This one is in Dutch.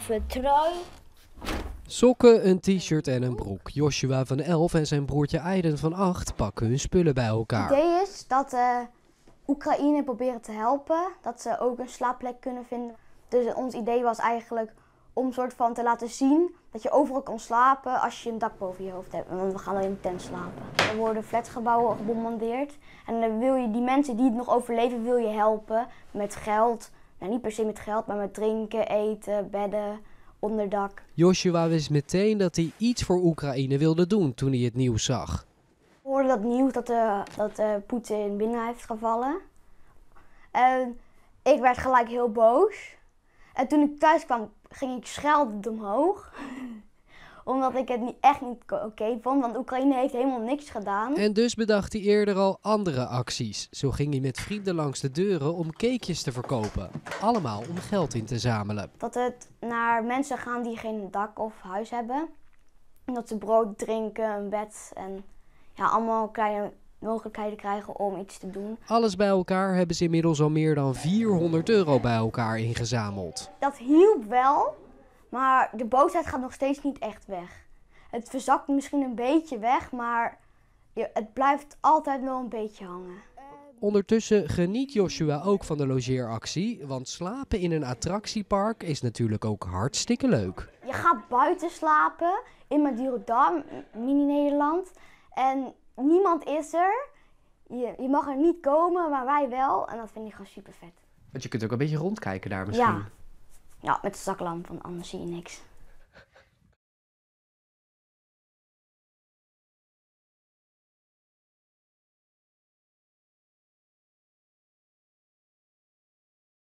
Even trui. Sokken, een t-shirt en een broek. Joshua van 11 en zijn broertje Aiden van 8 pakken hun spullen bij elkaar. Het idee is dat eh, Oekraïne proberen te helpen. Dat ze ook een slaapplek kunnen vinden. Dus ons idee was eigenlijk om soort van te laten zien dat je overal kan slapen als je een dak boven je hoofd hebt. Want we gaan alleen in tent slapen. Er worden flatgebouwen gebombardeerd. En dan wil je die mensen die het nog overleven, wil je helpen met geld, nou, niet per se met geld, maar met drinken, eten, bedden, onderdak. Joshua wist meteen dat hij iets voor Oekraïne wilde doen toen hij het nieuws zag. We hoorden dat nieuws dat, eh, dat eh, Poetin binnen heeft gevallen. En ik werd gelijk heel boos. En toen ik thuis kwam, ging ik schelden omhoog omdat ik het niet, echt niet oké vond, want Oekraïne heeft helemaal niks gedaan. En dus bedacht hij eerder al andere acties. Zo ging hij met vrienden langs de deuren om cakejes te verkopen. Allemaal om geld in te zamelen. Dat het naar mensen gaan die geen dak of huis hebben. Dat ze brood drinken, een bed en ja, allemaal kleine mogelijkheden krijgen om iets te doen. Alles bij elkaar hebben ze inmiddels al meer dan 400 euro bij elkaar ingezameld. Dat hielp wel, maar de boosheid gaat nog steeds niet echt weg. Het verzakt misschien een beetje weg, maar het blijft altijd wel een beetje hangen. Ondertussen geniet Joshua ook van de logeeractie, want slapen in een attractiepark is natuurlijk ook hartstikke leuk. Je gaat buiten slapen in Madurodam, mini-Nederland. En niemand is er. Je, je, mag er niet komen, maar wij wel. En dat vind ik gewoon super vet. Want je kunt ook een beetje rondkijken daar misschien. Ja. Ja, met de zaklamp, want anders zie je niks.